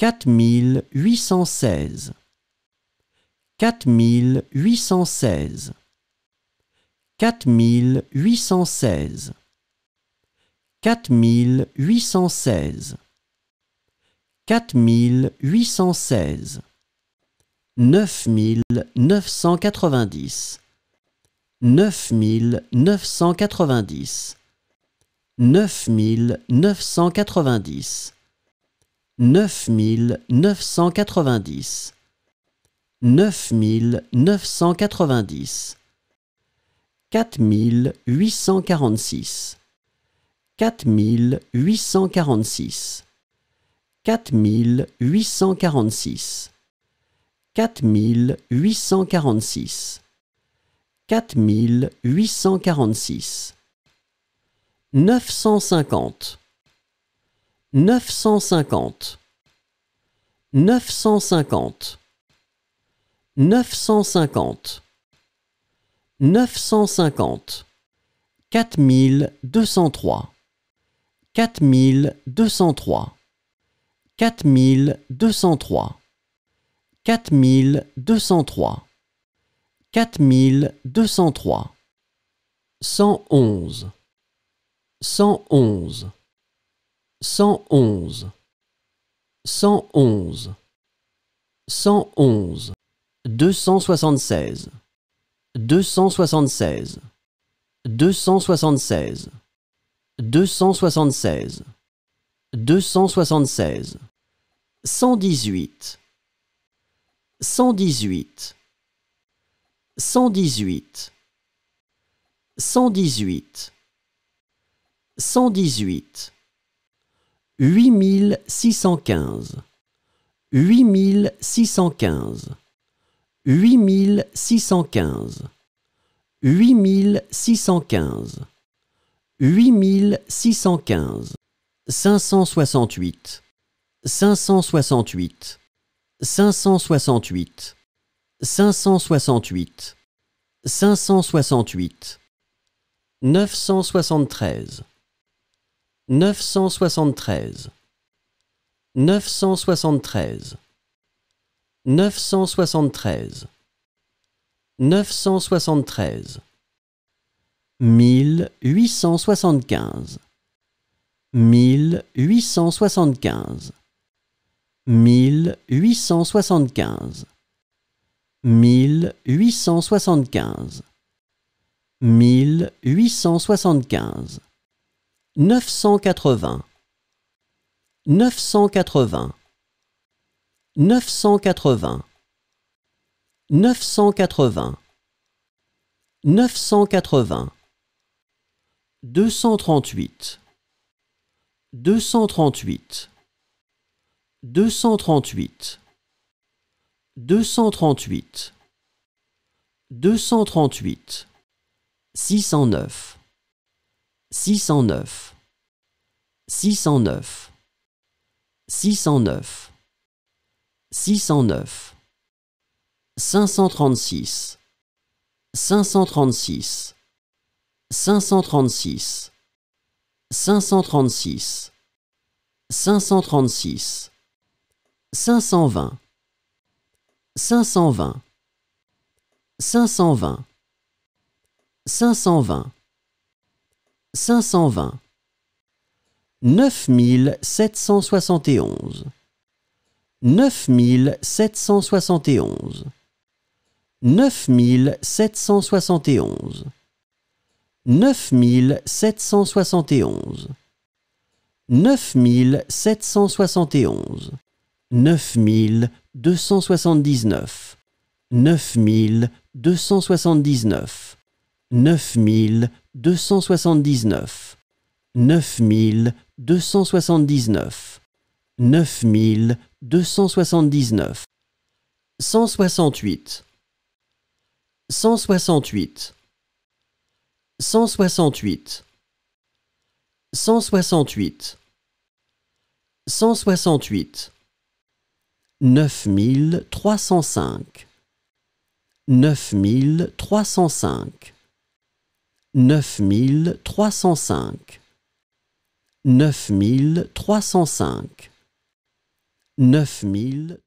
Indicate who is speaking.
Speaker 1: quatre mille huit cent seize quatre mille huit cent seize quatre mille huit cent seize quatre mille huit cent seize quatre mille huit cent seize neuf mille neuf cent quatre-vingt-dix neuf mille neuf cent quatre-vingt-dix neuf mille neuf cent quatre-vingt-dix Neuf mille neuf cent quatre-vingt-dix. Neuf mille neuf cent quatre-vingt-dix. Quatre mille huit cent quarante-six. Quatre mille huit cent quarante-six. Quatre mille huit cent quarante-six. Quatre mille huit cent quarante-six. Neuf cent cinquante. 950 950 950 950 4203 4203 4203 4203 4203 111 111 111 111 111 276 276 276 276 276 118 118 118 118 118 8615 8615 8615 8615 8615 568 568 568 568 568 973 973 973 973 973 1875 1875 1875 1875 1875 980 980 980 980 980 238 238 238 238 238 609 609 609 609 609 536 536 536 536 536 520 520 520 520 520 9771 9771 9771 9771 9771 9279 9279 9279 279 9279 9279 168 168 168 168 168 9305 9305 9305 9305 9305